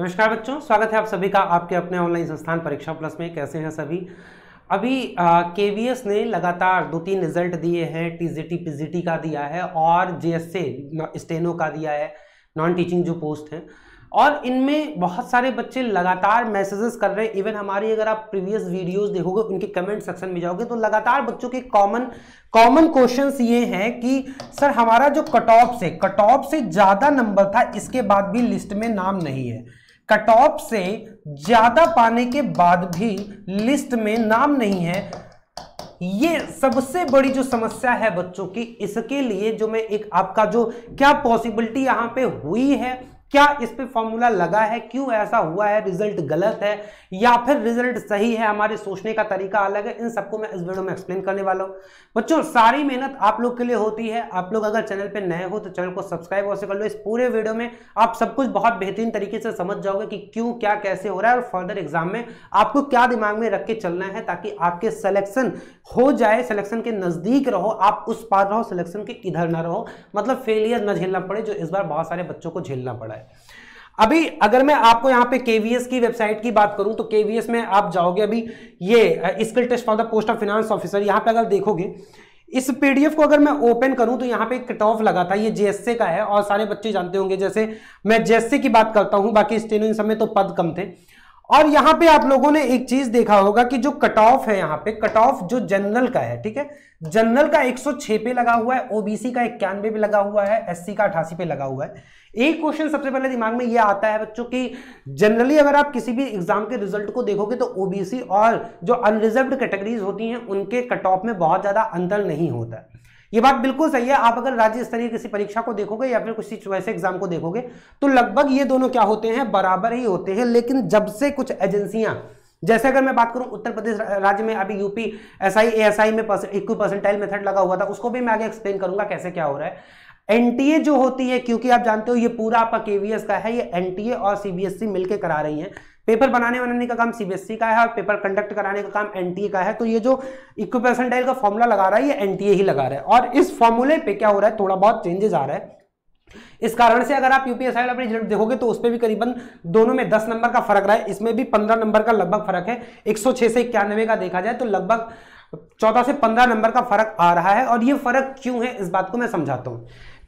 नमस्कार बच्चों स्वागत है आप सभी का आपके अपने ऑनलाइन संस्थान परीक्षा प्लस में कैसे हैं सभी अभी के वी एस ने लगातार दो तीन रिजल्ट दिए हैं T G T P G T का दिया है और जे एस ए स्टेनो का दिया है नॉन टीचिंग जो पोस्ट हैं और इनमें बहुत सारे बच्चे लगातार मैसेजेस कर रहे हैं इवन हमारी अगर आप प्रीवियस वीडियोस देखोगे उनके कमेंट सेक्शन में जाओगे तो लगातार बच्चों के कॉमन कॉमन क्वेश्चंस ये हैं कि सर हमारा जो कट ऑफ से कट ऑफ से ज़्यादा नंबर था इसके बाद भी लिस्ट में नाम नहीं है कट ऑफ से ज्यादा पाने के बाद भी लिस्ट में नाम नहीं है ये सबसे बड़ी जो समस्या है बच्चों की इसके लिए जो मैं एक आपका जो क्या पॉसिबिलिटी यहां पे हुई है क्या इस पे फॉर्मूला लगा है क्यों ऐसा हुआ है रिजल्ट गलत है या फिर रिजल्ट सही है हमारे सोचने का तरीका अलग है इन सबको मैं इस वीडियो में एक्सप्लेन करने वाला हूँ बच्चों सारी मेहनत आप लोग के लिए होती है आप लोग अगर चैनल पे नए हो तो चैनल को सब्सक्राइब अवश्य कर लो इस पूरे वीडियो में आप सब कुछ बहुत बेहतरीन तरीके से समझ जाओगे कि क्यों क्या कैसे हो रहा है और फर्दर एग्जाम में आपको क्या दिमाग में रख के चलना है ताकि आपके सिलेक्शन हो जाए सिलेक्शन के नज़दीक रहो आप उस पार रहो सिलेक्शन के इधर ना रहो मतलब फेलियर ना झेलना पड़े जो इस बार बहुत सारे बच्चों को झेलना पड़ा है अभी अगर मैं आपको यहाँ पे केवीएस की वेबसाइट की बात करूं तो केवीएस में आप जाओगे अभी ये skill test for the post of finance officer यहाँ पे अगर देखोगे इस पीडीएफ को अगर मैं ओपन करूं तो यहाँ पे कट ऑफ लगा था ये जेएससी का है और सारे बच्चे जानते होंगे जैसे मैं जेएससी की बात करता हूँ बाकी स्टेनो इन समय तो पद कम थे और यहाँ पे आप लोगों ने एक चीज देखा होगा कि जो कट ऑफ है यहाँ पे कट ऑफ जो जनरल का है ठीक है जनरल का 106 पे लगा हुआ है ओबीसी का इक्यानवे पे लगा हुआ है एससी का अठासी पे लगा हुआ है एक क्वेश्चन सबसे पहले दिमाग में ये आता है बच्चों की जनरली अगर आप किसी भी एग्जाम के रिजल्ट को देखोगे तो ओबीसी और जो अनरिजर्व कैटेगरीज होती हैं उनके कट ऑफ में बहुत ज़्यादा अंतर नहीं होता ये बात बिल्कुल सही है आप अगर राज्य स्तरीय किसी परीक्षा को देखोगे या फिर किसी वैसे एग्जाम को देखोगे तो लगभग ये दोनों क्या होते हैं बराबर ही होते हैं लेकिन जब से कुछ एजेंसियां जैसे अगर मैं बात करूं उत्तर प्रदेश राज्य में अभी यूपी एसआई एएसआई में इक्वी परसेंटाइल मेथड लगा हुआ था उसको भी मैं आगे एक्सप्लेन करूंगा कैसे क्या हो रहा है एनटीए जो होती है क्योंकि आप जानते हो ये पूरा आपका केवीएस का है ये एनटीए और सीबीएसई e मिलकर करा रही है पेपर बनाने बनाने का काम सीबीएसई e का है और पेपर कंडक्ट कराने का काम एनटीए का है तो ये जो इक्व परसेंटाइल का फॉर्मूला लगा रहा है ये एनटीए ही लगा रहा है और इस फॉर्मूले पे क्या हो रहा है थोड़ा बहुत चेंजेस आ रहा है इस कारण से अगर आप यूपीएसआई वाला रिजल्ट देखोगे तो उस पर भी करीबन दोनों में 10 नंबर का फर्क रहा है इसमें भी 15 नंबर का लगभग फर्क है 106 से इक्यानवे का देखा जाए तो लगभग 14 से 15 नंबर का फर्क आ रहा है और ये फर्क क्यों है इस बात को मैं समझाता हूं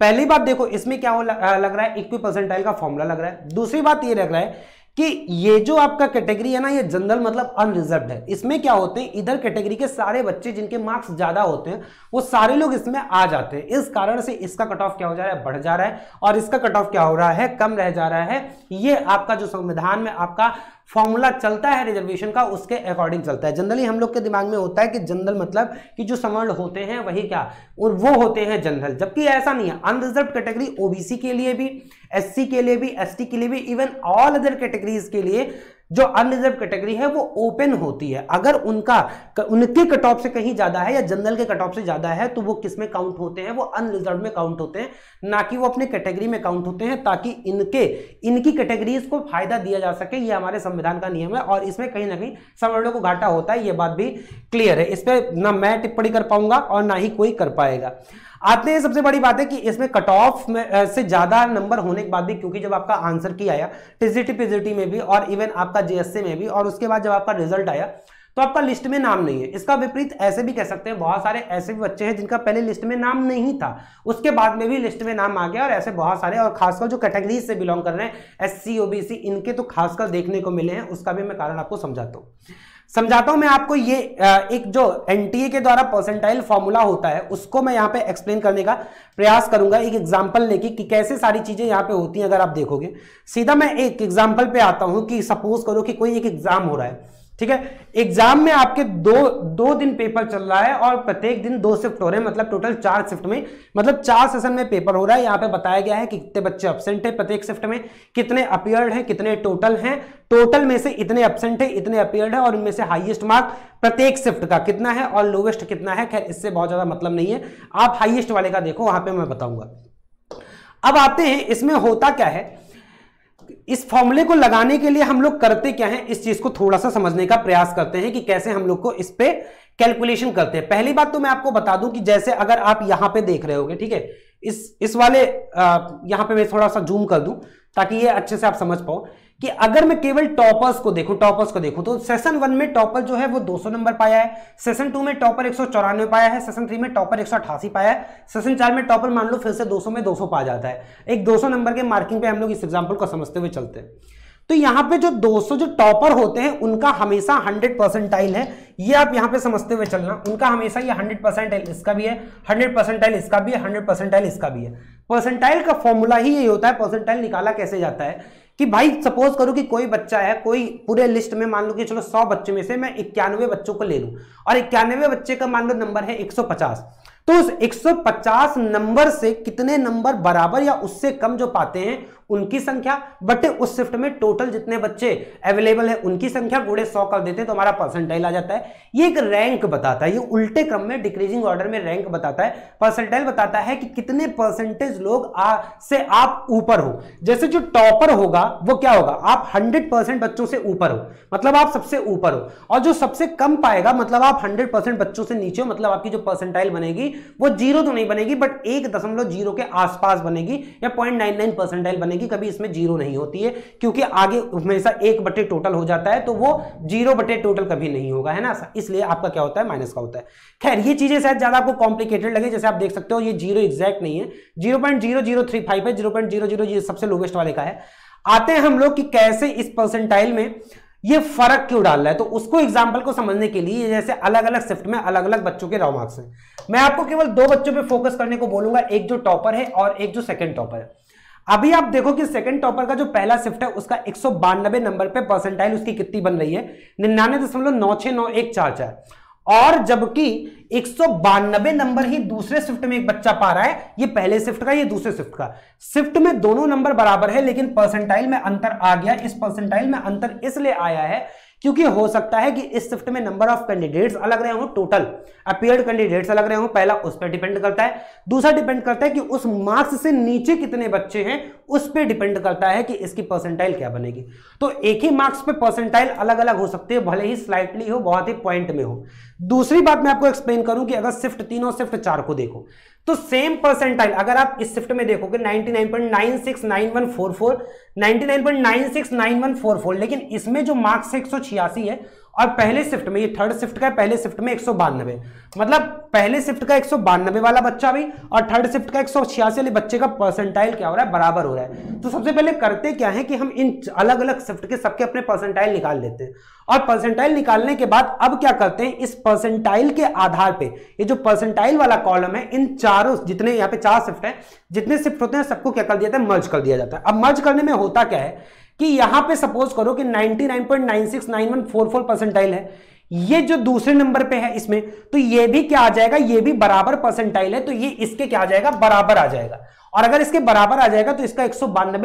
पहली बात देखो इसमें क्या हो लग रहा है इक्वी परसेंटाइल का फॉर्मूला लग रहा है दूसरी बात ये लग रहा है कि ये जो आपका कैटेगरी है ना ये जनरल मतलब अनरिजर्व है इसमें क्या होते हैं इधर कैटेगरी के सारे बच्चे जिनके मार्क्स ज्यादा होते हैं वो सारे लोग इसमें आ जाते हैं इस कारण से इसका कट ऑफ क्या हो जा रहा है बढ़ जा रहा है और इसका कट ऑफ क्या हो रहा है कम रह जा रहा है ये आपका जो संविधान में आपका फॉर्मूला चलता है रिजर्वेशन का उसके अकॉर्डिंग चलता है जनरली हम लोग के दिमाग में होता है कि जनरल मतलब कि जो समर्ण होते हैं वही क्या और वो होते हैं जनरल जबकि ऐसा नहीं है अनरिजर्व कैटेगरी ओबीसी के लिए भी एससी के लिए भी एसटी के लिए भी इवन ऑल अदर कैटेगरीज के लिए जो अनरिजर्व कैटेगरी है वो ओपन होती है अगर उनका उनके कट ऑफ से कहीं ज्यादा है या जनरल के कट ऑफ से ज्यादा है तो वो किस में काउंट होते हैं वो अनरिजर्व में काउंट होते हैं ना कि वो अपने कैटेगरी में काउंट होते हैं ताकि इनके इनकी कैटेगरीज को फायदा दिया जा सके ये हमारे संविधान का नियम है और इसमें कहीं ना कहीं संवर्णों को घाटा होता है ये बात भी क्लियर है इस पर ना मैं टिप्पणी कर पाऊंगा और ना ही कोई कर पाएगा आते तो हैं सबसे बड़ी बात है कि इसमें कट ऑफ से ज्यादा नंबर होने के बाद भी क्योंकि जब आपका आंसर की आया टीजीटी पीजीटी में भी और इवन आपका जीएससी में भी और उसके बाद जब आपका रिजल्ट आया तो आपका लिस्ट में नाम नहीं है इसका विपरीत ऐसे भी कह सकते हैं बहुत सारे ऐसे भी बच्चे हैं जिनका पहले लिस्ट में नाम नहीं था उसके बाद में भी लिस्ट में नाम आ गया और ऐसे बहुत सारे और खासकर जो कैटेगरीज से बिलोंग कर रहे हैं एस सी इनके तो खासकर देखने को मिले हैं उसका भी मैं कारण आपको समझाता हूँ समझाता हूं मैं आपको ये एक जो एनटीए के द्वारा परसेंटाइल फॉर्मूला होता है उसको मैं यहां पे एक्सप्लेन करने का प्रयास करूंगा एक एग्जांपल लेके कि कैसे सारी चीजें यहां पे होती हैं अगर आप देखोगे सीधा मैं एक एग्जांपल पे आता हूं कि सपोज करो कि कोई एक एग्जाम हो रहा है ठीक है एग्जाम में आपके दो दो दिन पेपर चल रहा है और प्रत्येक दिन दो शिफ्ट हो रहे हैं मतलब टोटल चार शिफ्ट में मतलब चार सेशन में पेपर हो रहा है यहाँ पे बताया गया है कि कितने बच्चे अपसेंट है प्रत्येक शिफ्ट में कितने अपियर्ड है कितने टोटल है टोटल में से इतने अपसेंट है इतने अपियर्ड है और इनमें से हाइएस्ट मार्क प्रत्येक शिफ्ट का कितना है और लोवेस्ट कितना है खैर इससे बहुत ज़्यादा मतलब नहीं है आप हाइएस्ट वाले का देखो वहां पर मैं बताऊंगा अब आते हैं इसमें होता क्या है इस फॉर्मूले को लगाने के लिए हम लोग करते क्या है इस चीज को थोड़ा सा समझने का प्रयास करते हैं कि कैसे हम लोग को इस पे कैलकुलेशन करते हैं पहली बात तो मैं आपको बता दूं कि जैसे अगर आप यहां पे देख रहे होगे ठीक है इस इस वाले आ, यहां पे मैं थोड़ा सा जूम कर दूं ताकि ये अच्छे से आप समझ पाओ कि अगर मैं केवल टॉपर्स को देखूं टॉपर्स को देखूं तो सेशन वन में टॉपर जो है वो 200 नंबर पाया है सेशन टू में टॉपर एक पाया है सेशन थ्री में टॉपर एक पाया है सेशन चार में टॉपर मान लो फिर से 200 में 200 पा जाता है एक 200 नंबर के मार्किंग पे हम लोग इस एग्जाम्पल को समझते हुए चलते हैं तो यहाँ पे जो दो जो टॉपर होते हैं उनका हमेशा हंड्रेड परसेंटाइल है ये आप यहाँ पे समझते हुए चलना उनका हमेशा ये हंड्रेड परसेंटाइल इसका भी है हंड्रेड परसेंटाइल इसका भी है हंड्रेड परसेंटाइल इसका भी है परसेंटाइल का फॉर्मूला ही यही होता है परसेंटाइल निकाला कैसे जाता है कि भाई सपोज करो कि कोई बच्चा है कोई पूरे लिस्ट में मान लो कि चलो सौ बच्चों में से मैं इक्यानवे बच्चों को ले लूं और इक्यानवे बच्चे का मान लो नंबर है 150 तो उस 150 नंबर से कितने नंबर बराबर या उससे कम जो पाते हैं उनकी संख्या बटे उस शिफ्ट में टोटल जितने बच्चे अवेलेबल है उनकी संख्या गुड़े सौ कर देते हैं तो हमारा परसेंटाइल आ जाता है ये एक रैंक बताता है ये उल्टे क्रम में डिक्रीजिंग ऑर्डर में रैंक बताता है परसेंटाइल बताता है कि कितने परसेंटेज लोग आ, से आप ऊपर हो जैसे जो टॉपर होगा वो क्या होगा आप हंड्रेड बच्चों से ऊपर हो मतलब आप सबसे ऊपर हो और जो सबसे कम पाएगा मतलब आप हंड्रेड बच्चों से नीचे हो मतलब आपकी जो परसेंटाइल बनेगी वो जीरो तो नहीं बनेगी बट एक के आसपास बनेगी या पॉइंट नाइन परसेंटाइल बनेगी कि कभी इसमें जीरो नहीं होती है क्योंकि आगे हमेशा एक बटे टोटल हो जाता है तो वो जीरो बटे टोटल कभी नहीं होगा है ना इसलिए आपका क्या होता है माइनस का होता है खैर ये चीजें शायद ज्यादा आपको कॉम्प्लिकेटेड लगे जैसे आप देख सकते हो ये जीरो एग्जैक्ट नहीं है zero point zero zero three five है जीरो पॉइंट जीरो जीरो ये सबसे लोवेस्ट वाले का है आते हैं हम लोग कि कैसे इस परसेंटाइल में ये फर्क क्यों डाल रहा है तो उसको एग्जाम्पल को समझने के लिए जैसे अलग अलग शिफ्ट में अलग अलग बच्चों के रॉ मार्क्स हैं मैं आपको केवल दो बच्चों पे फोकस करने को बोलूंगा एक जो टॉपर है और एक जो सेकंड टॉपर है अभी आप देखो कि सेकंड टॉपर का जो पहला शिफ्ट है उसका एक नंबर पे परसेंटाइल उसकी कितनी बन रही है निन्यानवे दशमलव नौ छह नौ एक चार चार और जबकि एक नंबर ही दूसरे शिफ्ट में एक बच्चा पा रहा है ये पहले शिफ्ट का ये दूसरे शिफ्ट का शिफ्ट में दोनों नंबर बराबर है लेकिन परसेंटाइल में अंतर आ गया इस परसेंटाइल में अंतर इसलिए आया है क्योंकि हो सकता है कि इस शिफ्ट में नंबर ऑफ कैंडिडेट्स अलग रहे हो टोटल अपियर्ड कैंडिडेट्स अलग रहे हो पहला उस पर डिपेंड करता है दूसरा डिपेंड करता है कि उस मार्क्स से नीचे कितने बच्चे हैं उस पर डिपेंड करता है कि इसकी परसेंटाइल क्या बनेगी तो एक ही मार्क्स पे परसेंटाइल अलग अलग हो सकती है भले ही स्लाइटली हो बहुत ही पॉइंट में हो दूसरी बात मैं आपको एक्सप्लेन करूं कि अगर शिफ्ट तीन और शिफ्ट चार को देखो तो सेम परसेंटाइल अगर आप इस शिफ्ट में देखोगे 99.969144 99.969144 लेकिन इसमें जो मार्क्स एक है और पहले शिफ्ट में ये थर्ड शिफ्ट का पहले शिफ्ट में एक मतलब पहले शिफ्ट का एक वाला बच्चा भी और थर्ड शिफ्ट का एक बच्चे का परसेंटाइल क्या हो रहा है बराबर हो रहा है तो सबसे पहले करते क्या है कि हम इन अलग अलग शिफ्ट के सबके अपने परसेंटाइल निकाल लेते हैं और परसेंटाइल निकालने के बाद अब क्या करते हैं इस परसेंटाइल के आधार पे ये जो परसेंटाइल वाला कॉलम है इन चारों जितने यहाँ पे चार शिफ्ट है जितने शिफ्ट होते हैं सबको क्या कर दिया जाता है मर्ज कर दिया जाता है अब मर्ज करने में होता क्या है कि यहां पे सपोज करो कि 99.969144 परसेंटाइल है ये जो दूसरे नंबर पे है इसमें तो ये भी क्या आ जाएगा ये भी बराबर परसेंटाइल है तो ये इसके क्या आ जाएगा बराबर आ जाएगा और अगर इसके बराबर आ जाएगा तो इसका एक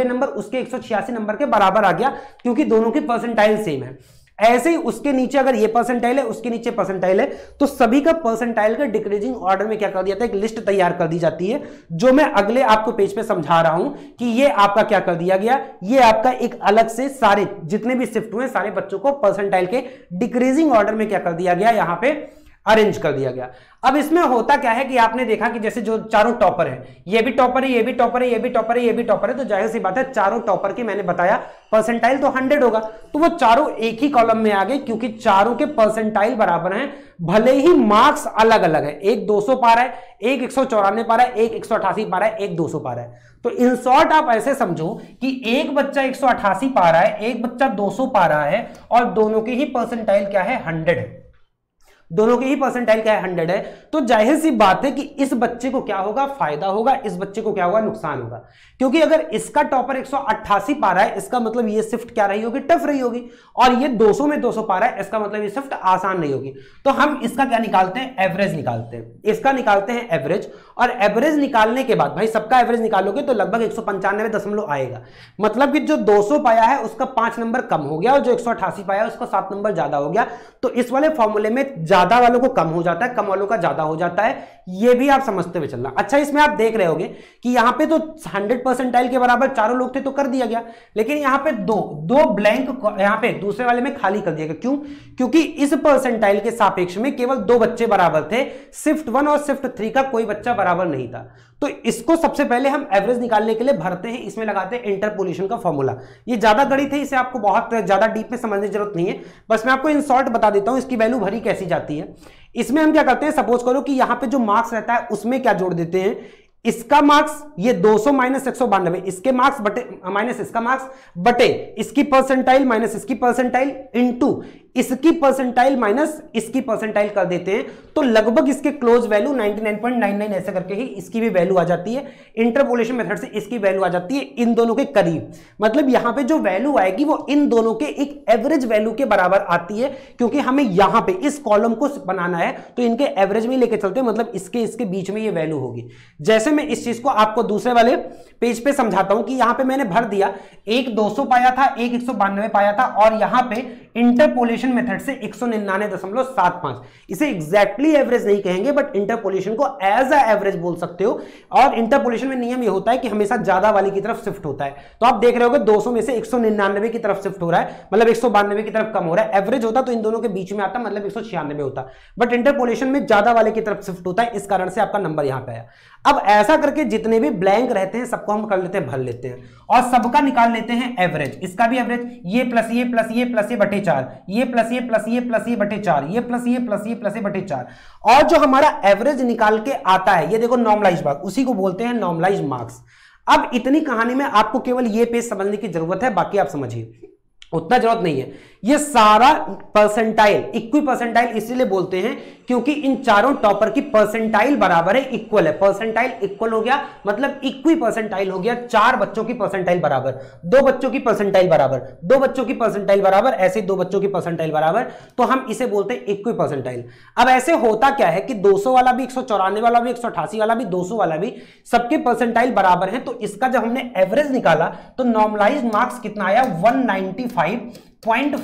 नंबर उसके एक नंबर के बराबर आ गया क्योंकि दोनों की परसेंटाइल सेम है ऐसे ही उसके नीचे अगर ये परसेंटाइल है उसके नीचे परसेंटाइल है तो सभी का परसेंटाइल का डिक्रीजिंग ऑर्डर में क्या कर दिया था एक लिस्ट तैयार कर दी जाती है जो मैं अगले आपको पेज पे समझा रहा हूं कि ये आपका क्या कर दिया गया ये आपका एक अलग से सारे जितने भी शिफ्ट हुए सारे बच्चों को परसेंटाइल के डिक्रीजिंग ऑर्डर में क्या कर दिया गया यहां पर अरेंज कर दिया गया अब इसमें होता क्या है कि आपने देखा कि जैसे जो चारों टॉपर है ये भी टॉपर है ये भी टॉपर है ये भी टॉपर है ये भी टॉपर है तो जाहिर सी बात है चारों टॉपर के मैंने बताया परसेंटाइल तो हंड्रेड होगा तो वो चारों एक ही कॉलम में आ गए क्योंकि चारों के परसेंटाइल बराबर हैं भले ही मार्क्स अलग अलग है एक दो पा पार है एक एक पार है एक एक पार है एक दो पा पार है तो इन शॉर्ट आप ऐसे समझो कि एक बच्चा 188 पा रहा है एक बच्चा दो पा रहा है और दोनों की ही परसेंटाइल क्या है हंड्रेड है दोनों के ही परसेंटाइल क्या है हंड्रेड है तो जाहिर सी बात है कि इस बच्चे को क्या होगा फायदा होगा इस बच्चे को क्या होगा नुकसान होगा क्योंकि अगर इसका टॉपर एक पा रहा है इसका मतलब ये शिफ्ट क्या रही होगी टफ रही होगी और ये 200 में 200 पा रहा है इसका मतलब ये शिफ्ट आसान नहीं होगी तो हम इसका क्या निकालते हैं एवरेज निकालते हैं इसका निकालते हैं एवरेज और एवरेज निकालने के बाद भाई सबका एवरेज निकालोगे तो लगभग एक दशमलव आएगा मतलब कि जो 200 पाया है उसका पांच नंबर कम हो गया और जो 188 पाया है उसका सात नंबर ज्यादा हो गया तो इस वाले फॉर्मूले में ज्यादा वालों को कम हो जाता है कम वालों का ज्यादा हो जाता है ये भी आप समझते हुए चलना अच्छा इसमें आप देख रहे होंगे कि यहां पे तो हंड्रेड परसेंटाइल के बराबर चारों लोग थे तो कर दिया गया लेकिन यहां पे दो दो ब्लैंक यहां पे दूसरे वाले में खाली कर दिया गया क्यों क्योंकि इस परसेंटाइल के सापेक्ष में केवल दो बच्चे बराबर थे शिफ्ट वन और शिफ्ट थ्री का कोई बच्चा बराबर नहीं था तो इसको सबसे पहले हम एवरेज निकालने के लिए भरते हैं इसमें लगाते हैं इंटरपोलेशन का फॉर्मूला ये ज्यादा गणित है इसे आपको बहुत ज्यादा डीप में समझने की जरूरत नहीं है बस मैं आपको इन शॉर्ट बता देता हूं इसकी वैल्यू भरी कैसी जाती है इसमें हम क्या करते हैं सपोज करो कि यहां पर जो मार्क्स रहता है उसमें क्या जोड़ देते हैं इसका मार्क्स ये 200 सौ माइनस एक इसके मार्क्स बटे माइनस इसका मार्क्स बटे इसकी परसेंटाइल माइनस इसकी परसेंटाइल इनटू इसकी परसेंटाइल माइनस इसकी परसेंटाइल कर देते हैं तो लगभग इसके क्लोज वैल्यू 99.99 ऐसा करके ही इसकी भी वैल्यू आ जाती है इंटरपोलेशन मेथड से इसकी वैल्यू आ जाती है इन दोनों के करीब मतलब यहां पे जो वैल्यू आएगी वो इन दोनों के एक एवरेज वैल्यू के बराबर आती है क्योंकि हमें यहां पर इस कॉलम को बनाना है तो इनके एवरेज में लेके चलते हैं मतलब इसके इसके बीच में ये वैल्यू होगी जैसे मैं इस चीज को आपको दूसरे वाले पेज पे समझाता हूं कि यहां पे मैंने भर दिया एक 200 पाया था एक एक पाया था और यहां पे इंटरपोलेशन इंटरपोलेशन मेथड से एक सौ निन्यानवे दशमलव सात पांच इसे एग्जैक्टली exactly एवरेज नहीं कहेंगे बट इंटरपोलेशन को एज अ एवरेज बोल सकते हो और इंटरपोलेशन में नियम यह होता है कि हमेशा ज्यादा वाली की तरफ शिफ्ट होता है तो आप देख रहे हो दो सौ में से एक सौ निन्यानवे की तरफ शिफ्ट हो रहा है मतलब एक सौ बानवे की तरफ कम हो रहा है एवरेज होता तो इन दोनों के बीच में आता मतलब एक सौ छियानवे होता बट इंटरपोलेशन में ज्यादा वाले की तरफ शिफ्ट होता है इस कारण से आपका नंबर यहां पे आया अब ऐसा करके जितने भी ब्लैंक रहते हैं सबको हम कर लेते हैं भर लेते हैं और सबका निकाल लेते हैं एवरेज इसका भी एवरेज ये प्लस ये प्लस ये प्लस ये बटे चार ये प्लस ये प्लस ये प्लस ये बटे चार ये प्लस ये प्लस ये प्लस ये बटे चार और जो हमारा एवरेज निकाल के आता है ये देखो नॉर्मलाइज मार्क्स उसी को बोलते हैं नॉर्मलाइज मार्क्स अब इतनी कहानी में आपको केवल ये पेज समझने की जरूरत है बाकी आप समझिए उतना जरूरत नहीं है ये सारा परसेंटाइल इक्वी परसेंटाइल इसीलिए बोलते हैं क्योंकि इन चारों टॉपर की परसेंटाइल बराबर है इक्वल है परसेंटाइल इक्वल हो गया मतलब इक्वी परसेंटाइल हो गया चार बच्चों की परसेंटाइल बराबर दो बच्चों की परसेंटाइल बराबर दो बच्चों की परसेंटाइल बराबर ऐसे दो बच्चों की परसेंटाइल बराबर तो हम इसे बोलते हैं इक्वी परसेंटाइल अब ऐसे होता क्या है कि दो वाला भी एक वाला भी एक वाला भी दो वाला भी सबके परसेंटाइल बराबर है तो इसका जब हमने एवरेज निकाला तो नॉर्मलाइज मार्क्स कितना आया वन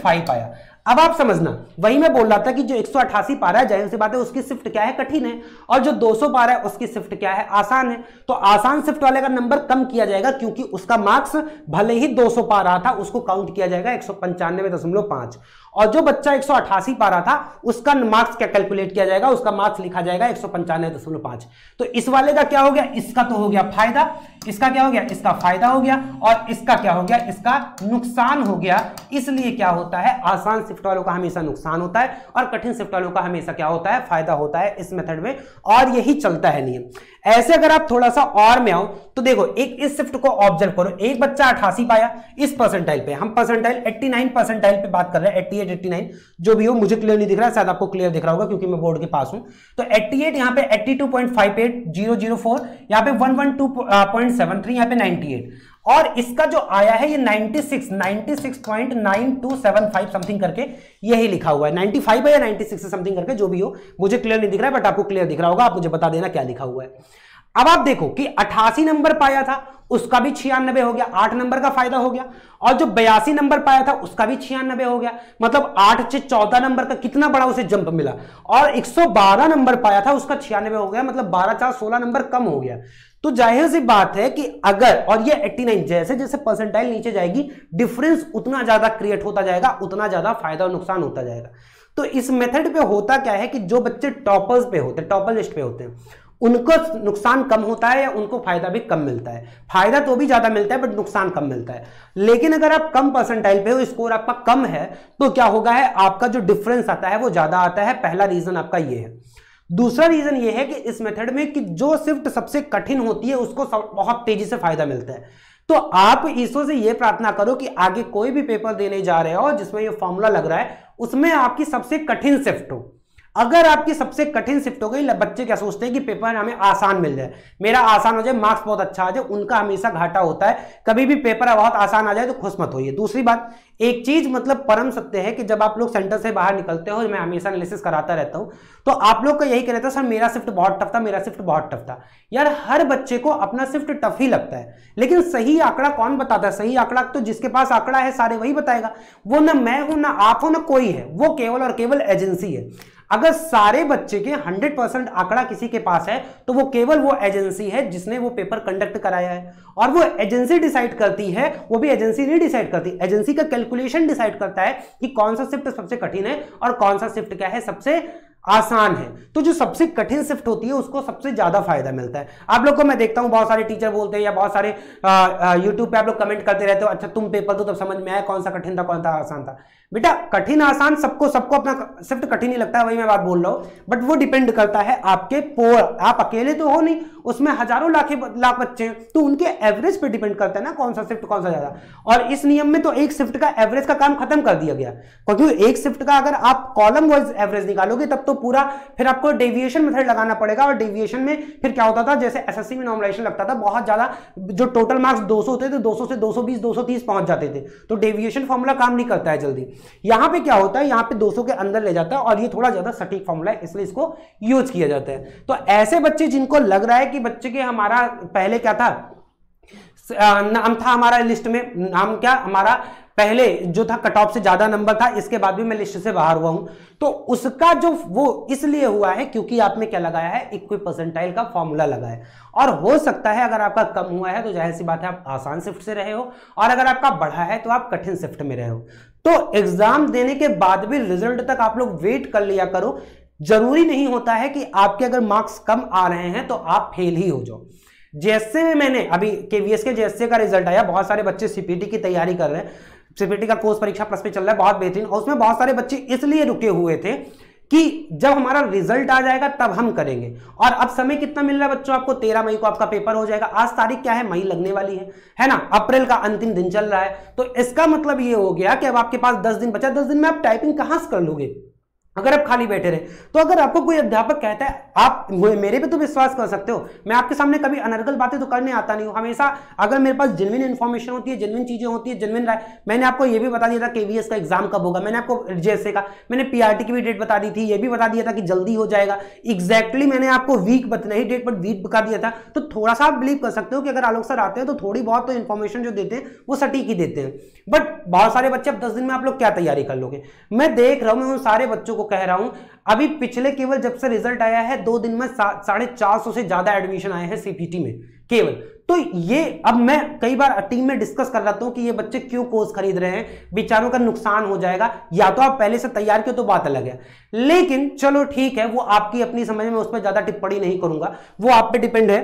आया अब आप समझना वही मैं बोल रहा था कि जो 188 पारा है जाहिर सी बात है उसकी शिफ्ट क्या है कठिन है और जो 200 पारा है उसकी शिफ्ट क्या है आसान है तो आसान शिफ्ट वाले का नंबर कम किया जाएगा क्योंकि उसका मार्क्स भले ही 200 पा रहा था उसको काउंट किया जाएगा एक और जो बच्चा एक पा रहा था उसका मार्क्स क्या कैलकुलेट किया जाएगा उसका मार्क्स लिखा जाएगा एक तो इस वाले का क्या हो गया इसका तो हो गया फायदा इसका क्या हो गया इसका फायदा हो गया और इसका क्या हो गया इसका नुकसान हो गया इसलिए क्या होता है आसान शिफ्ट वालों का हमेशा नुकसान होता है और कठिन शिफ्ट वालों का हमेशा क्या होता है फायदा होता है इस मेथड में और यही चलता है नियम ऐसे अगर आप थोड़ा सा और में आओ तो देखो एक इस शिफ्ट को ऑब्जर्व करो एक बच्चा अठासी पाया इस परसेंटाइल पे हम परसेंटाइल 89 परसेंटाइल पे बात कर रहे हैं 88 89 जो भी हो मुझे क्लियर नहीं दिख रहा है शायद आपको क्लियर दिख रहा होगा क्योंकि मैं बोर्ड के पास हूं तो 88 यहां पे 82.58 फोर यहां पे 112.73 uh, यहां पे एट और इसका जो आया है ये 96 96.9275 समथिंग करके यही लिखा हुआ है 95 है या 96 समथिंग करके जो भी हो मुझे क्लियर नहीं दिख रहा है बट आपको क्लियर दिख रहा होगा आप मुझे बता देना क्या लिखा हुआ है अब आप देखो कि 88 नंबर पाया था उसका भी छियानबे हो गया आठ नंबर का फायदा हो गया और जो बयासी नंबर पाया था उसका भी छियानबे हो गया मतलब आठ से चौदह नंबर का कितना बड़ा उसे जंप मिला और 112 नंबर पाया था उसका छियानबे हो गया मतलब बारह चार सोलह नंबर कम हो गया तो जाहिर सी बात है कि अगर और ये 89 जैसे जैसे परसेंटाइल नीचे जाएगी डिफरेंस उतना ज्यादा क्रिएट होता जाएगा उतना ज्यादा फायदा और नुकसान होता जाएगा तो इस मेथड पे होता क्या है कि जो बच्चे टॉपर्स पे होते हैं टॉपर लिस्ट पे होते हैं उनको नुकसान कम होता है या उनको फायदा भी कम मिलता है फायदा तो भी ज्यादा मिलता है बट नुकसान कम मिलता है लेकिन अगर आप कम परसेंटाइल पे हो स्कोर आपका कम है तो क्या होगा है आपका जो डिफरेंस आता है वो ज्यादा आता है पहला रीजन आपका ये है दूसरा रीजन ये है कि इस मेथड में कि जो शिफ्ट सबसे कठिन होती है उसको बहुत तेजी से फायदा मिलता है तो आप ईसो से यह प्रार्थना करो कि आगे कोई भी पेपर देने जा रहे हो जिसमें ये फॉर्मूला लग रहा है उसमें आपकी सबसे कठिन शिफ्ट हो अगर आपकी सबसे कठिन शिफ्ट हो गई बच्चे क्या सोचते हैं कि पेपर हमें आसान मिल जाए मेरा आसान हो जाए मार्क्स बहुत अच्छा आ जाए उनका हमेशा घाटा होता है कभी भी पेपर बहुत आसान आ जाए तो खुश मत होइए दूसरी बात एक चीज मतलब परम सत्य है कि जब आप लोग सेंटर से बाहर निकलते हो मैं हमेशा एनालिसिस कराता रहता हूँ तो आप लोग का यही कह रहे सर मेरा शिफ्ट बहुत टफ था मेरा शिफ्ट बहुत टफ था यार हर बच्चे को अपना शिफ्ट टफ ही लगता है लेकिन सही आंकड़ा कौन बताता है सही आंकड़ा तो जिसके पास आंकड़ा है सारे वही बताएगा वो ना मैं हूं ना आप हो ना कोई है वो केवल और केवल एजेंसी है अगर सारे बच्चे के 100 परसेंट आंकड़ा किसी के पास है तो वो केवल वो एजेंसी है जिसने वो पेपर कंडक्ट कराया है और वो एजेंसी डिसाइड करती है वो भी एजेंसी नहीं डिसाइड करती एजेंसी का कैलकुलेशन डिसाइड करता है कि कौन सा शिफ्ट सबसे कठिन है और कौन सा शिफ्ट क्या है सबसे आसान है तो जो सबसे कठिन शिफ्ट होती है उसको सबसे ज्यादा फायदा मिलता है आप लोग को मैं देखता हूं बहुत सारे टीचर बोलते हैं या बहुत सारे यूट्यूब पे आप लोग कमेंट करते रहते हो अच्छा तुम पेपर दो तब समझ में आया कौन सा कठिन था कौन सा आसान था बेटा कठिन आसान सबको सबको अपना शिफ्ट कठिन ही लगता है वही मैं बात बोल रहा हूँ बट वो डिपेंड करता है आपके पोर आप अकेले तो हो नहीं उसमें हजारों लाख लाख बच्चे हैं तो उनके एवरेज पे डिपेंड करता है ना कौन सा शिफ्ट कौन सा ज्यादा और इस नियम में तो एक शिफ्ट का एवरेज का काम खत्म कर दिया गया क्योंकि एक शिफ्ट का अगर आप कॉलम वाइज एवरेज निकालोगे तब तो पूरा फिर आपको डेविएशन मेथड लगाना पड़ेगा और डेविएशन में फिर क्या होता था जैसे एसएससी में नॉर्मलाइजेशन लगता था बहुत ज्यादा जो टोटल मार्क्स सौ होते थे सौ से सौ तीस पहुंच जाते थे तो डेविएशन फॉर्मूला काम नहीं करता है जल्दी यहां पर क्या होता है यहां पे 200 के अंदर ले जाता है और ये थोड़ा ज्यादा सटीक फॉर्मूला है इसलिए इसको यूज किया जाता है तो ऐसे बच्चे जिनको लग रहा है कि बच्चे के हमारा पहले क्या था नाम था हमारा लिस्ट में नाम क्या हमारा पहले जो था कट ऑफ से ज्यादा नंबर था इसके बाद भी मैं लिस्ट से बाहर हुआ हूं तो उसका जो वो इसलिए हुआ है क्योंकि आपने क्या लगाया है इक्वी परसेंटाइल का फॉर्मूला लगाया है और हो सकता है अगर आपका कम हुआ है तो जाहिर सी बात है आप आसान शिफ्ट से रहे हो और अगर आपका बढ़ा है तो आप कठिन शिफ्ट में रहे हो तो एग्जाम देने के बाद भी रिजल्ट तक आप लोग वेट कर लिया करो जरूरी नहीं होता है कि आपके अगर मार्क्स कम आ रहे हैं तो आप फेल ही हो जाओ जैसे में मैंने अभी केवीएस के जैसे का रिजल्ट आया बहुत सारे बच्चे सीपीटी की तैयारी कर रहे हैं सीपीटी का कोर्स परीक्षा प्रश्न चल रहा है बहुत बेहतरीन और उसमें बहुत सारे बच्चे इसलिए रुके हुए थे कि जब हमारा रिजल्ट आ जाएगा तब हम करेंगे और अब समय कितना मिल रहा है बच्चों आपको तेरह मई को आपका पेपर हो जाएगा आज तारीख क्या है मई लगने वाली है है ना अप्रैल का अंतिम दिन चल रहा है तो इसका मतलब ये हो गया कि अब आपके पास दस दिन बचा दस दिन में आप टाइपिंग कहां से कर लोगे अगर आप खाली बैठे रहे तो अगर आपको कोई अध्यापक कहता है आप मेरे पे तो विश्वास कर सकते हो मैं आपके सामने कभी अनर्गल बातें तो करने आता नहीं हूँ हमेशा अगर मेरे पास जेनविन इन्फॉर्मेशन होती है जेनविन चीज़ें होती है जेनविन राय मैंने आपको यह भी बता दिया था केवीएस का एग्जाम कब होगा मैंने आपको जैसे का मैंने पीआरटी की भी डेट बता दी थी यह भी बता दिया था कि जल्दी हो जाएगा एग्जैक्टली exactly मैंने आपको वीक बता ही डेट पर वीक बता दिया था तो थोड़ा सा आप बिलीव कर सकते हो कि अगर आलोक सर आते हैं तो थोड़ी बहुत तो इन्फॉर्मेशन जो देते हैं वो सटीक ही देते हैं बट बहुत सारे बच्चे अब दस दिन में आप लोग क्या तैयारी कर लोगे मैं देख रहा हूं मैं उन सारे बच्चों को को कह रहा हूं अभी पिछले केवल जब से रिजल्ट आया है दो दिन में साढ़े चार सौ से ज्यादा एडमिशन आए हैं सीपीटी में केवल तो ये अब मैं कई बार टीम में डिस्कस कर रहा हूं कि ये बच्चे क्यों कोर्स खरीद रहे हैं बेचारों का नुकसान हो जाएगा या तो आप पहले से तैयार किए तो बात अलग है लेकिन चलो ठीक है वो आपकी अपनी समझ में उस पर ज्यादा टिप्पणी नहीं करूंगा वो आप पे डिपेंड है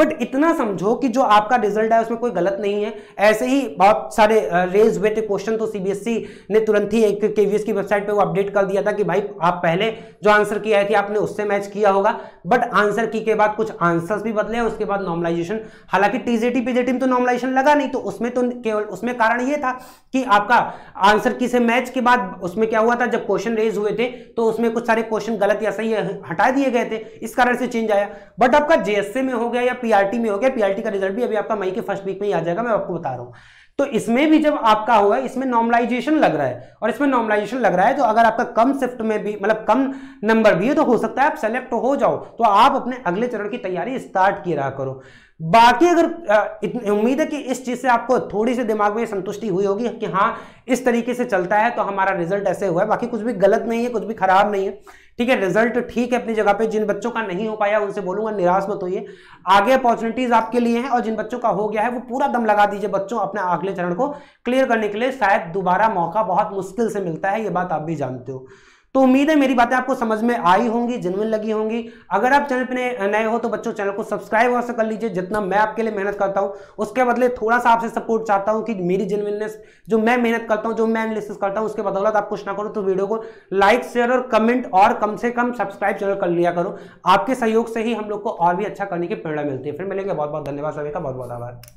बट इतना समझो कि जो आपका रिजल्ट है उसमें कोई गलत नहीं है ऐसे ही बहुत सारे रेज हुए थे क्वेश्चन तो सीबीएसई ने तुरंत ही एक केवीएस की वेबसाइट पर वो अपडेट कर दिया था कि भाई आप पहले जो आंसर किया थी आपने उससे मैच किया होगा बट आंसर की के बाद कुछ आंसर भी बदले उसके बाद नॉर्मलाइजेशन हालांकि हालांकि टीजेटी पीजेटी में तो नॉर्मलाइजेशन लगा नहीं तो उसमें तो केवल उसमें कारण ये था कि आपका आंसर किसे मैच के बाद उसमें क्या हुआ था जब क्वेश्चन रेज हुए थे तो उसमें कुछ सारे क्वेश्चन गलत या सही हटा दिए गए थे इस कारण से चेंज आया बट आपका जेएससी में हो गया या पीआरटी में हो गया पीआरटी का रिजल्ट भी अभी आपका मई के फर्स्ट वीक में ही आ जाएगा मैं आपको बता रहा हूँ तो इसमें भी जब आपका हुआ इसमें नॉर्मलाइजेशन लग रहा है और इसमें नॉर्मलाइजेशन लग रहा है तो अगर आपका कम शिफ्ट में भी मतलब कम नंबर भी है तो हो सकता है आप सेलेक्ट हो जाओ तो आप अपने अगले चरण की तैयारी स्टार्ट किया करो बाकी अगर उम्मीद है कि इस चीज़ से आपको थोड़ी सी दिमाग में संतुष्टि हुई होगी कि हाँ इस तरीके से चलता है तो हमारा रिजल्ट ऐसे हुआ है बाकी कुछ भी गलत नहीं है कुछ भी खराब नहीं है ठीक है रिजल्ट ठीक है अपनी जगह पे जिन बच्चों का नहीं हो पाया उनसे बोलूंगा निराश मत होइए आगे अपॉर्चुनिटीज आपके लिए हैं और जिन बच्चों का हो गया है वो पूरा दम लगा दीजिए बच्चों अपने अगले चरण को क्लियर करने के लिए शायद दोबारा मौका बहुत मुश्किल से मिलता है ये बात आप भी जानते हो तो उम्मीद है मेरी बातें आपको समझ में आई होंगी जिनमें लगी होंगी अगर आप चैनल पर नए हो तो बच्चों चैनल को सब्सक्राइब और कर लीजिए जितना मैं आपके लिए मेहनत करता हूँ उसके बदले थोड़ा सा आपसे सपोर्ट चाहता हूँ कि मेरी जिनविलनेस जो मैं मेहनत करता हूँ जो मैं एनालिसिस करता हूँ उसके बदौलत आप कुछ ना करो तो वीडियो को लाइक शेयर और कमेंट और कम से कम सब्सक्राइब चैनल कर लिया करो आपके सहयोग से ही हम लोग को और भी अच्छा करने की प्रेरणा मिलती है फिर मिलेंगे बहुत बहुत धन्यवाद सभी का बहुत बहुत आभार